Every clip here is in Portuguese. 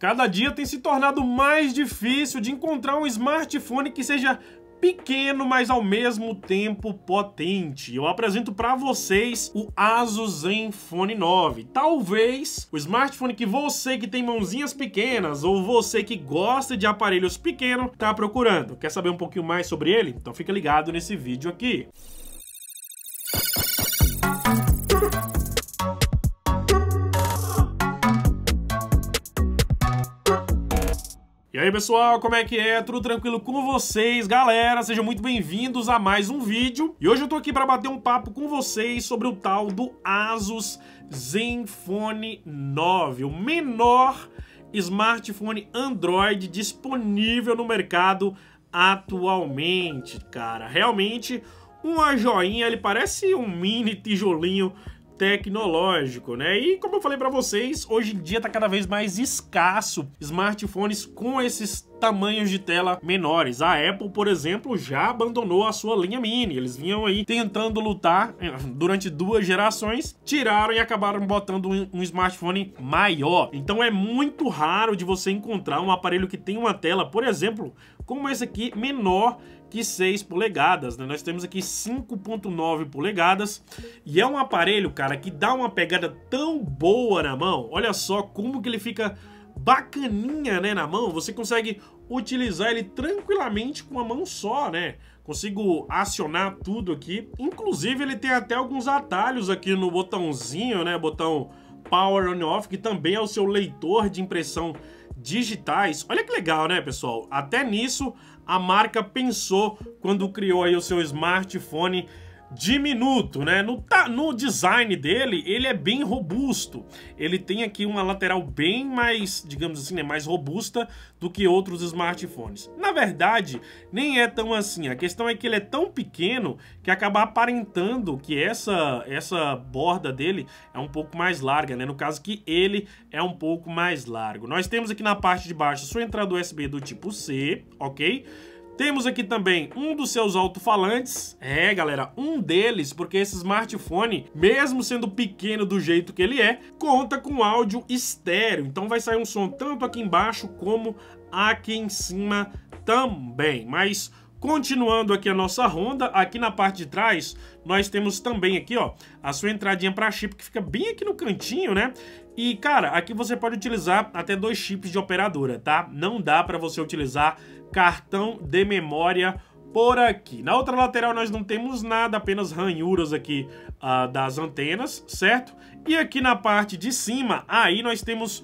Cada dia tem se tornado mais difícil de encontrar um smartphone que seja pequeno, mas ao mesmo tempo potente. Eu apresento para vocês o Asus Zenfone 9. Talvez o smartphone que você que tem mãozinhas pequenas ou você que gosta de aparelhos pequenos está procurando. Quer saber um pouquinho mais sobre ele? Então fica ligado nesse vídeo aqui. E aí pessoal, como é que é? Tudo tranquilo com vocês? Galera, sejam muito bem-vindos a mais um vídeo. E hoje eu tô aqui para bater um papo com vocês sobre o tal do Asus Zenfone 9, o menor smartphone Android disponível no mercado atualmente, cara. Realmente uma joinha, ele parece um mini tijolinho tecnológico, né? E como eu falei para vocês, hoje em dia está cada vez mais escasso smartphones com esses tamanhos de tela menores. A Apple, por exemplo, já abandonou a sua linha mini. Eles vinham aí tentando lutar eh, durante duas gerações, tiraram e acabaram botando um smartphone maior. Então é muito raro de você encontrar um aparelho que tem uma tela, por exemplo, como esse aqui, menor que 6 polegadas, né? Nós temos aqui 5.9 polegadas e é um aparelho, cara, que dá uma pegada tão boa na mão. Olha só como que ele fica bacaninha, né, na mão. Você consegue utilizar ele tranquilamente com uma mão só, né? Consigo acionar tudo aqui. Inclusive, ele tem até alguns atalhos aqui no botãozinho, né? Botão power on off, que também é o seu leitor de impressão digitais. Olha que legal, né, pessoal? Até nisso a marca pensou quando criou aí o seu smartphone diminuto, né? No, tá, no design dele, ele é bem robusto. Ele tem aqui uma lateral bem mais, digamos assim, né, mais robusta do que outros smartphones. Na verdade, nem é tão assim. A questão é que ele é tão pequeno que acaba aparentando que essa, essa borda dele é um pouco mais larga, né? No caso que ele é um pouco mais largo. Nós temos aqui na parte de baixo sua entrada USB do tipo C, ok? Temos aqui também um dos seus alto-falantes. É, galera, um deles, porque esse smartphone, mesmo sendo pequeno do jeito que ele é, conta com áudio estéreo. Então vai sair um som tanto aqui embaixo como aqui em cima também. Mas Continuando aqui a nossa ronda, aqui na parte de trás, nós temos também aqui, ó, a sua entradinha para chip, que fica bem aqui no cantinho, né? E, cara, aqui você pode utilizar até dois chips de operadora, tá? Não dá para você utilizar cartão de memória por aqui. Na outra lateral nós não temos nada, apenas ranhuras aqui uh, das antenas, certo? E aqui na parte de cima, aí nós temos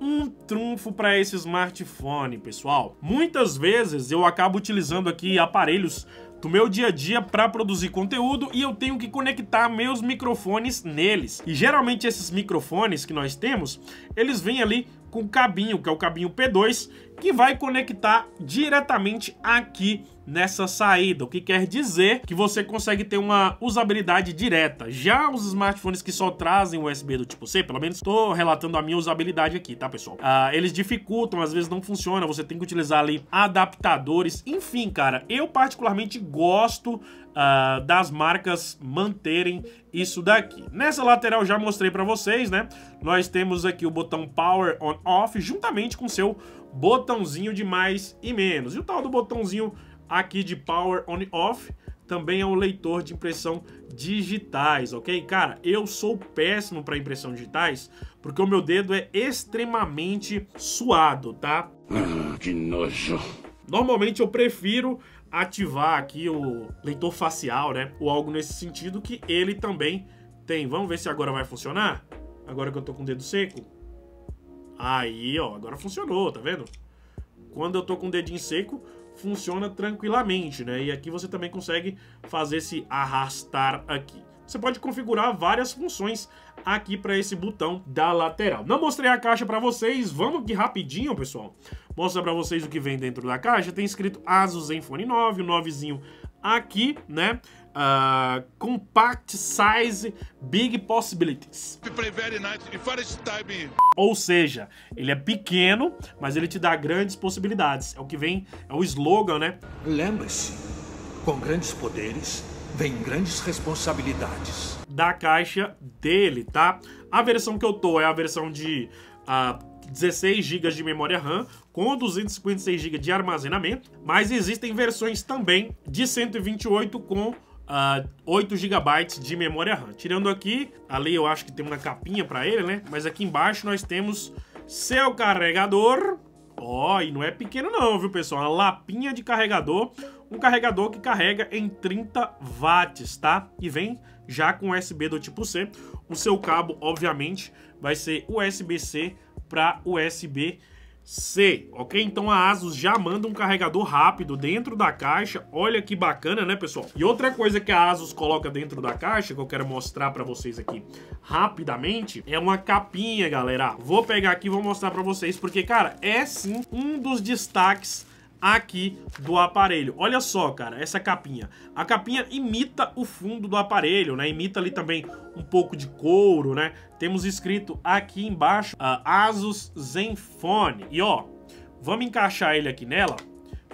um trunfo para esse smartphone, pessoal. Muitas vezes eu acabo utilizando aqui aparelhos do meu dia a dia para produzir conteúdo e eu tenho que conectar meus microfones neles. E geralmente esses microfones que nós temos, eles vêm ali com o cabinho, que é o cabinho P2, que vai conectar diretamente aqui nessa saída, o que quer dizer que você consegue ter uma usabilidade direta. Já os smartphones que só trazem USB do tipo C, pelo menos estou relatando a minha usabilidade aqui, tá pessoal? Ah, eles dificultam, às vezes não funciona, você tem que utilizar ali adaptadores, enfim, cara, eu particularmente gosto ah, das marcas manterem isso daqui. Nessa lateral já mostrei para vocês, né? Nós temos aqui o botão Power On Off juntamente com seu botãozinho de mais e menos. E o tal do botãozinho aqui de Power On Off também é um leitor de impressão digitais, ok? Cara, eu sou péssimo para impressão digitais porque o meu dedo é extremamente suado, tá? Ah, que nojo. Normalmente eu prefiro ativar aqui o leitor facial, né? Ou algo nesse sentido que ele também tem. Vamos ver se agora vai funcionar? Agora que eu tô com o dedo seco. Aí, ó, agora funcionou, tá vendo? Quando eu tô com o dedinho seco, funciona tranquilamente, né? E aqui você também consegue fazer esse arrastar aqui. Você pode configurar várias funções aqui para esse botão da lateral. Não mostrei a caixa para vocês, vamos aqui rapidinho, pessoal. Mostra para vocês o que vem dentro da caixa. Tem escrito ASUS Zenfone 9, o 9zinho aqui, né? Uh, compact Size Big Possibilities. Ou seja, ele é pequeno, mas ele te dá grandes possibilidades. É o que vem, é o slogan, né? Lembre-se, com grandes poderes vem grandes responsabilidades. Da caixa dele, tá? A versão que eu tô é a versão de uh, 16 GB de memória RAM, com 256 GB de armazenamento, mas existem versões também de 128 com uh, 8 GB de memória RAM. Tirando aqui, ali eu acho que tem uma capinha para ele, né? Mas aqui embaixo nós temos seu carregador. Ó, oh, e não é pequeno não, viu, pessoal? Uma lapinha de carregador, um carregador que carrega em 30 watts, tá? E vem já com USB do tipo C. O seu cabo, obviamente, vai ser USB-C para USB-C C, ok? Então a Asus já manda um carregador rápido dentro da caixa. Olha que bacana, né, pessoal? E outra coisa que a Asus coloca dentro da caixa, que eu quero mostrar para vocês aqui rapidamente, é uma capinha, galera. Vou pegar aqui e vou mostrar para vocês, porque, cara, é sim um dos destaques aqui do aparelho. Olha só, cara, essa capinha. A capinha imita o fundo do aparelho, né? Imita ali também um pouco de couro, né? Temos escrito aqui embaixo uh, Asus Zenfone. E ó, vamos encaixar ele aqui nela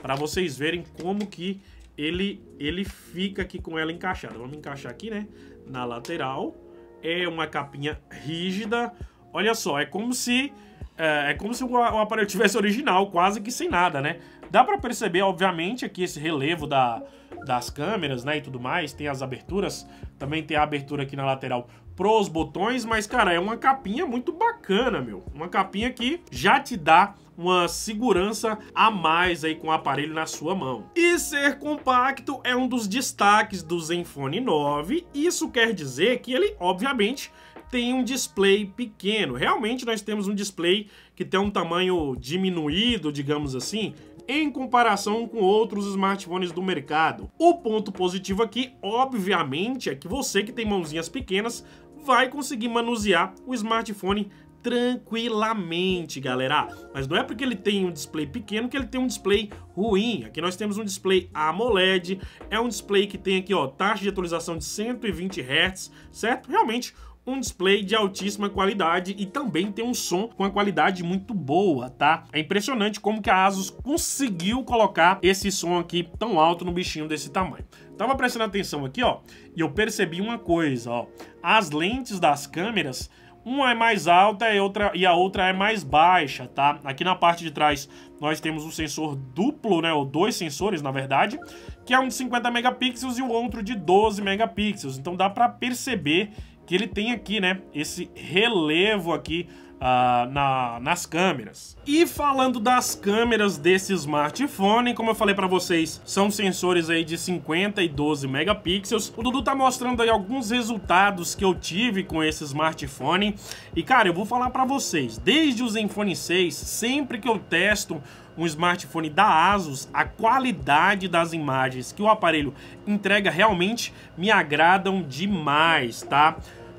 para vocês verem como que ele ele fica aqui com ela encaixada. Vamos encaixar aqui, né? Na lateral. É uma capinha rígida. Olha só, é como se é, é como se o aparelho tivesse original, quase que sem nada, né? Dá para perceber, obviamente, aqui esse relevo da, das câmeras, né, e tudo mais. Tem as aberturas, também tem a abertura aqui na lateral pros botões, mas, cara, é uma capinha muito bacana, meu. Uma capinha que já te dá uma segurança a mais aí com o aparelho na sua mão. E ser compacto é um dos destaques do Zenfone 9, isso quer dizer que ele, obviamente, tem um display pequeno. Realmente nós temos um display que tem um tamanho diminuído, digamos assim, em comparação com outros smartphones do mercado. O ponto positivo aqui, obviamente, é que você que tem mãozinhas pequenas vai conseguir manusear o smartphone tranquilamente, galera. Mas não é porque ele tem um display pequeno que ele tem um display ruim. Aqui nós temos um display AMOLED, é um display que tem aqui, ó, taxa de atualização de 120 Hz, certo? Realmente um display de altíssima qualidade e também tem um som com a qualidade muito boa, tá? É impressionante como que a ASUS conseguiu colocar esse som aqui tão alto no bichinho desse tamanho. Tava prestando atenção aqui, ó, e eu percebi uma coisa, ó. As lentes das câmeras uma é mais alta e, outra, e a outra é mais baixa, tá? Aqui na parte de trás nós temos um sensor duplo, né? Ou dois sensores, na verdade, que é um de 50 megapixels e o outro de 12 megapixels. Então dá para perceber que ele tem aqui, né? Esse relevo aqui uh, na, nas câmeras. E falando das câmeras desse smartphone, como eu falei para vocês, são sensores aí de 50 e 12 megapixels. O Dudu tá mostrando aí alguns resultados que eu tive com esse smartphone. E cara, eu vou falar para vocês, desde o Zenfone 6, sempre que eu testo um smartphone da Asus, a qualidade das imagens que o aparelho entrega realmente me agradam demais, tá?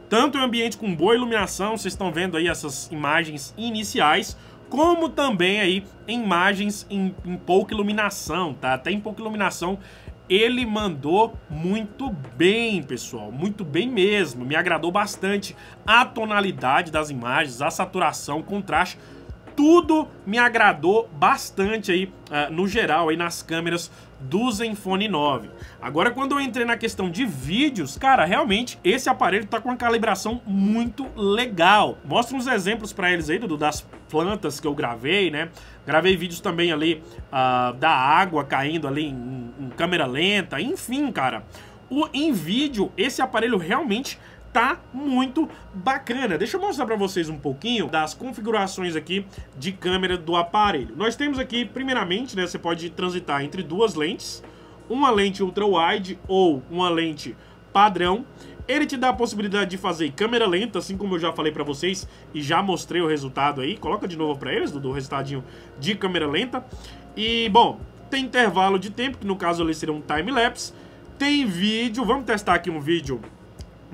Tanto em ambiente com boa iluminação, vocês estão vendo aí essas imagens iniciais, como também aí em imagens em, em pouca iluminação, tá? Até em pouca iluminação ele mandou muito bem, pessoal, muito bem mesmo. Me agradou bastante a tonalidade das imagens, a saturação, o contraste, tudo me agradou bastante aí, uh, no geral, aí nas câmeras do Zenfone 9. Agora, quando eu entrei na questão de vídeos, cara, realmente esse aparelho tá com uma calibração muito legal. Mostra uns exemplos para eles aí, do das plantas que eu gravei, né? Gravei vídeos também ali uh, da água caindo ali em, em câmera lenta, enfim, cara. O, em vídeo, esse aparelho realmente tá muito bacana. Deixa eu mostrar para vocês um pouquinho das configurações aqui de câmera do aparelho. Nós temos aqui, primeiramente, né, você pode transitar entre duas lentes, uma lente ultra-wide ou uma lente padrão. Ele te dá a possibilidade de fazer câmera lenta, assim como eu já falei para vocês e já mostrei o resultado aí. Coloca de novo para eles, do resultadinho de câmera lenta. E, bom, tem intervalo de tempo, que no caso ali seria um time-lapse. Tem vídeo, vamos testar aqui um vídeo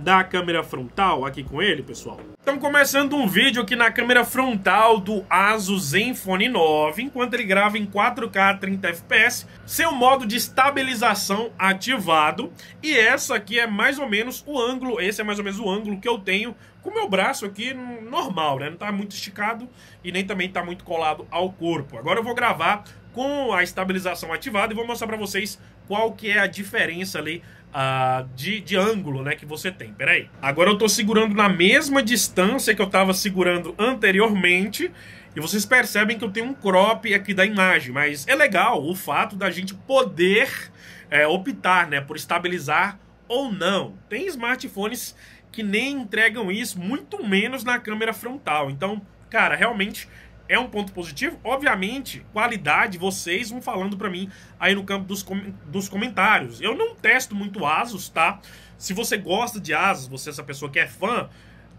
da câmera frontal aqui com ele, pessoal. Então, começando um vídeo aqui na câmera frontal do Asus Zenfone 9, enquanto ele grava em 4K 30 FPS, seu modo de estabilização ativado, e essa aqui é mais ou menos o ângulo, esse é mais ou menos o ângulo que eu tenho com o meu braço aqui normal, né? Não tá muito esticado e nem também tá muito colado ao corpo. Agora eu vou gravar com a estabilização ativada e vou mostrar para vocês qual que é a diferença ali uh, de, de ângulo né, que você tem. Peraí. Agora eu estou segurando na mesma distância que eu estava segurando anteriormente. E vocês percebem que eu tenho um crop aqui da imagem, mas é legal o fato da gente poder é, optar né, por estabilizar ou não. Tem smartphones que nem entregam isso, muito menos na câmera frontal. Então, cara, realmente é um ponto positivo. Obviamente, qualidade, vocês vão falando para mim aí no campo dos, com dos comentários. Eu não testo muito Asus, tá? Se você gosta de Asus, você é essa pessoa que é fã,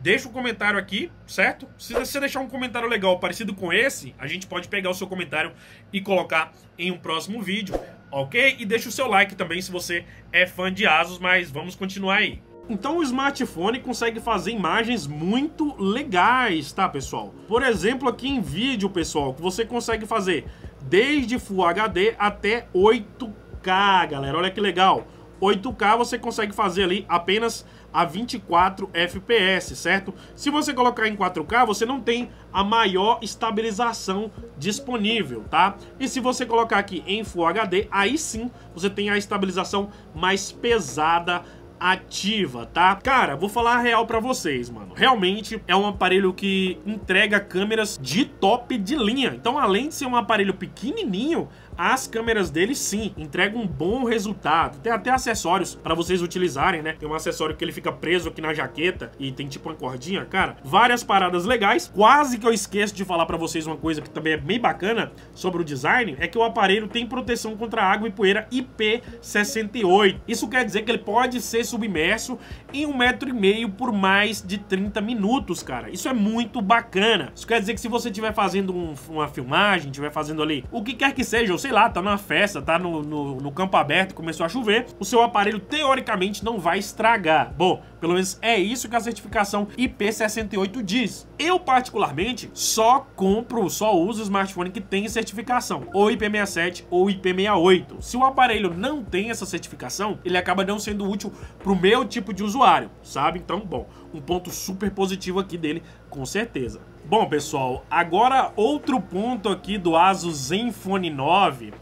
deixa um comentário aqui, certo? Se você deixar um comentário legal parecido com esse, a gente pode pegar o seu comentário e colocar em um próximo vídeo, ok? E deixa o seu like também se você é fã de Asus, mas vamos continuar aí. Então o smartphone consegue fazer imagens muito legais, tá, pessoal? Por exemplo, aqui em vídeo, pessoal, que você consegue fazer desde Full HD até 8K, galera. Olha que legal. 8K você consegue fazer ali apenas a 24 FPS, certo? Se você colocar em 4K, você não tem a maior estabilização disponível, tá? E se você colocar aqui em Full HD, aí sim você tem a estabilização mais pesada ativa, tá? Cara, vou falar a real pra vocês, mano. Realmente é um aparelho que entrega câmeras de top de linha. Então, além de ser um aparelho pequenininho, as câmeras dele sim entregam um bom resultado. Tem até acessórios para vocês utilizarem, né? Tem um acessório que ele fica preso aqui na jaqueta e tem tipo uma cordinha, cara. Várias paradas legais. Quase que eu esqueço de falar para vocês uma coisa que também é bem bacana sobre o design, é que o aparelho tem proteção contra água e poeira IP68. Isso quer dizer que ele pode ser submerso em um metro e meio por mais de 30 minutos, cara. Isso é muito bacana. Isso quer dizer que se você estiver fazendo um, uma filmagem, estiver fazendo ali o que quer que seja, sei lá, tá numa festa, tá no, no, no campo aberto, começou a chover, o seu aparelho teoricamente não vai estragar. Bom, pelo menos é isso que a certificação IP68 diz. Eu, particularmente, só compro, só uso smartphone que tem certificação, ou IP67 ou IP68. Se o aparelho não tem essa certificação, ele acaba não sendo útil pro meu tipo de usuário, sabe? Então, bom, um ponto super positivo aqui dele, com certeza. Bom, pessoal, agora outro ponto aqui do Asus Zenfone 9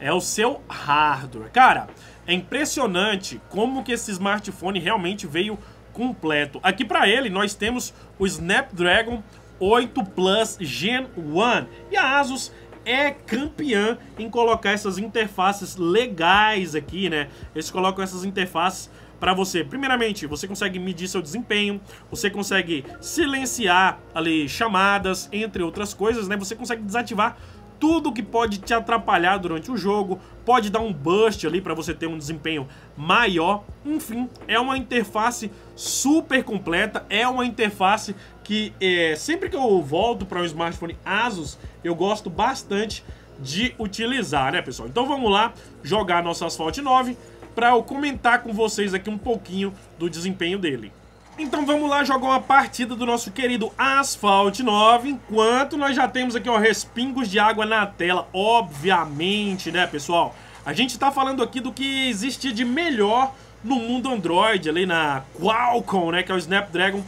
é o seu hardware. Cara, é impressionante como que esse smartphone realmente veio completo. Aqui para ele nós temos o Snapdragon 8 Plus Gen 1 e a Asus é campeã em colocar essas interfaces legais aqui, né? Eles colocam essas interfaces para você. Primeiramente, você consegue medir seu desempenho, você consegue silenciar ali chamadas, entre outras coisas, né? Você consegue desativar tudo que pode te atrapalhar durante o jogo, pode dar um burst ali para você ter um desempenho maior. Enfim, é uma interface super completa, é uma interface que é, sempre que eu volto para um smartphone Asus, eu gosto bastante de utilizar, né, pessoal? Então vamos lá jogar nosso Asphalt 9 para eu comentar com vocês aqui um pouquinho do desempenho dele. Então vamos lá jogar uma partida do nosso querido Asphalt 9, enquanto nós já temos aqui ó, respingos de água na tela, obviamente, né pessoal? A gente está falando aqui do que existe de melhor no mundo Android, ali na Qualcomm, né, que é o Snapdragon uh,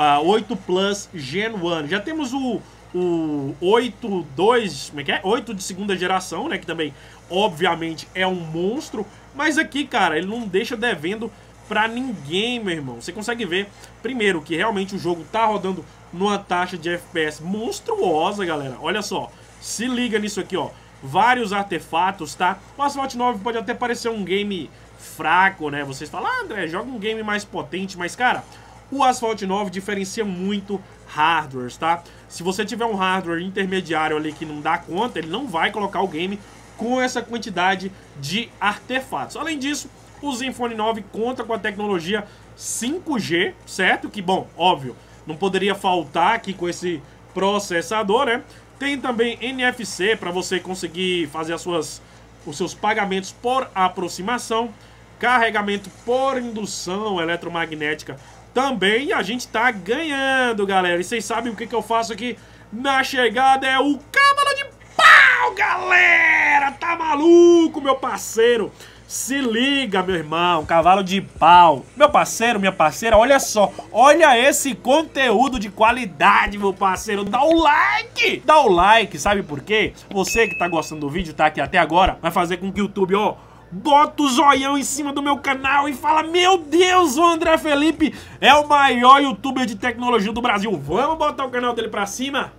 ah, 8 Plus Gen 1. Já temos o, o 8.2, como é que é? 8 de segunda geração, né, que também, obviamente, é um monstro, mas aqui, cara, ele não deixa devendo pra ninguém, meu irmão. Você consegue ver, primeiro, que realmente o jogo tá rodando numa taxa de FPS monstruosa, galera. Olha só, se liga nisso aqui, ó. Vários artefatos, tá? O Asphalt 9 pode até parecer um game fraco, né? Vocês falam, ah, André, joga um game mais potente, mas, cara... O Asphalt 9 diferencia muito hardwares, tá? Se você tiver um hardware intermediário ali que não dá conta, ele não vai colocar o game com essa quantidade de artefatos. Além disso, o Zenfone 9 conta com a tecnologia 5G, certo? Que, bom, óbvio, não poderia faltar aqui com esse processador, né? Tem também NFC para você conseguir fazer as suas, os seus pagamentos por aproximação, carregamento por indução eletromagnética também. E a gente tá ganhando, galera. E vocês sabem o que, que eu faço aqui na chegada? É o cavalo de maluco, meu parceiro. Se liga, meu irmão, cavalo de pau. Meu parceiro, minha parceira, olha só. Olha esse conteúdo de qualidade, meu parceiro. Dá o like! Dá o like, sabe por quê? Você que tá gostando do vídeo, tá aqui até agora, vai fazer com que o YouTube, ó, bota o zoião em cima do meu canal e fala: Meu Deus, o André Felipe é o maior youtuber de tecnologia do Brasil. Vamos botar o canal dele pra cima?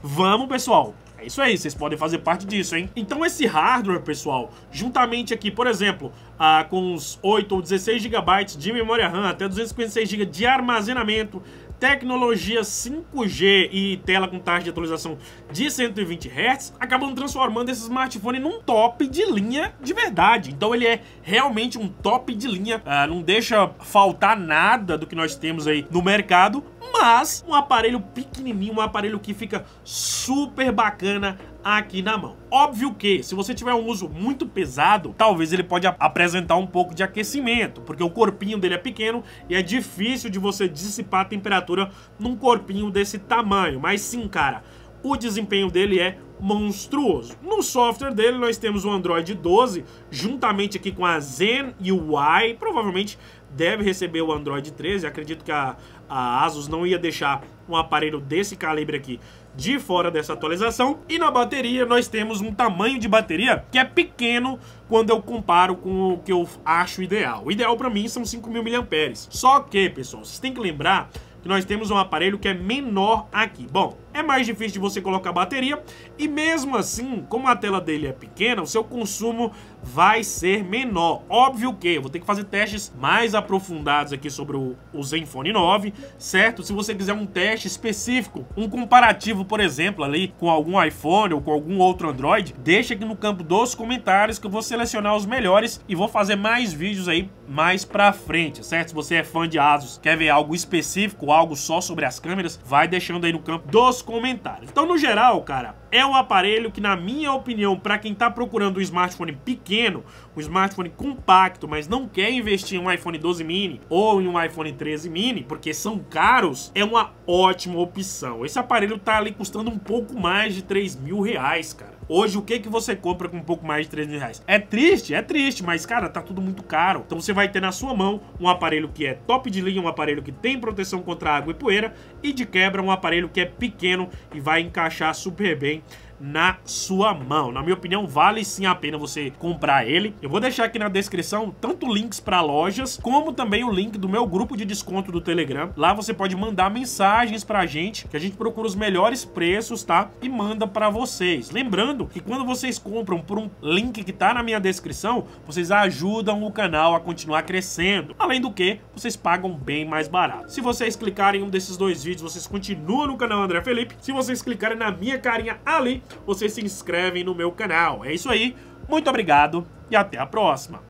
Vamos, pessoal. É isso aí, vocês podem fazer parte disso, hein? Então esse hardware, pessoal, juntamente aqui, por exemplo, ah, com uns 8 ou 16 GB de memória RAM, até 256 GB de armazenamento, tecnologia 5G e tela com taxa de atualização de 120 Hz acabam transformando esse smartphone num top de linha de verdade. Então ele é realmente um top de linha, ah, não deixa faltar nada do que nós temos aí no mercado, mas um aparelho pequenininho, um aparelho que fica super bacana aqui na mão. Óbvio que, se você tiver um uso muito pesado, talvez ele pode apresentar um pouco de aquecimento, porque o corpinho dele é pequeno e é difícil de você dissipar a temperatura num corpinho desse tamanho. Mas sim, cara, o desempenho dele é monstruoso. No software dele nós temos o Android 12, juntamente aqui com a Zen UI, provavelmente deve receber o Android 13, acredito que a, a Asus não ia deixar um aparelho desse calibre aqui de fora dessa atualização. E na bateria nós temos um tamanho de bateria que é pequeno quando eu comparo com o que eu acho ideal. O ideal para mim são 5.000 mAh. Só que, pessoal, vocês têm que lembrar que nós temos um aparelho que é menor aqui. Bom, é mais difícil de você colocar bateria e mesmo assim, como a tela dele é pequena, o seu consumo vai ser menor. Óbvio que eu vou ter que fazer testes mais aprofundados aqui sobre o, o Zenfone 9, certo? Se você quiser um teste específico, um comparativo, por exemplo, ali com algum iPhone ou com algum outro Android, deixa aqui no campo dos comentários que eu vou selecionar os melhores e vou fazer mais vídeos aí mais pra frente, certo? Se você é fã de ASUS, quer ver algo específico, algo só sobre as câmeras, vai deixando aí no campo dos comentários. Então, no geral, cara, é o aparelho que, na minha opinião, para quem está procurando um smartphone pequeno, um smartphone compacto, mas não quer investir em um iPhone 12 mini ou em um iPhone 13 mini, porque são caros, é uma ótima opção. Esse aparelho tá ali custando um pouco mais de 3 mil reais, cara. Hoje, o que que você compra com um pouco mais de 3 mil reais? É triste, é triste, mas, cara, tá tudo muito caro. Então você vai ter na sua mão um aparelho que é top de linha, um aparelho que tem proteção contra água e poeira, e de quebra um aparelho que é pequeno e vai encaixar super bem na sua mão. Na minha opinião, vale sim a pena você comprar ele. Eu vou deixar aqui na descrição tanto links para lojas, como também o link do meu grupo de desconto do Telegram. Lá você pode mandar mensagens pra gente, que a gente procura os melhores preços, tá? E manda para vocês. Lembrando que quando vocês compram por um link que tá na minha descrição, vocês ajudam o canal a continuar crescendo. Além do que, vocês pagam bem mais barato. Se vocês clicarem em um desses dois vídeos, vocês continuam no canal André Felipe. Se vocês clicarem na minha carinha ali, vocês se inscrevem no meu canal. É isso aí, muito obrigado e até a próxima.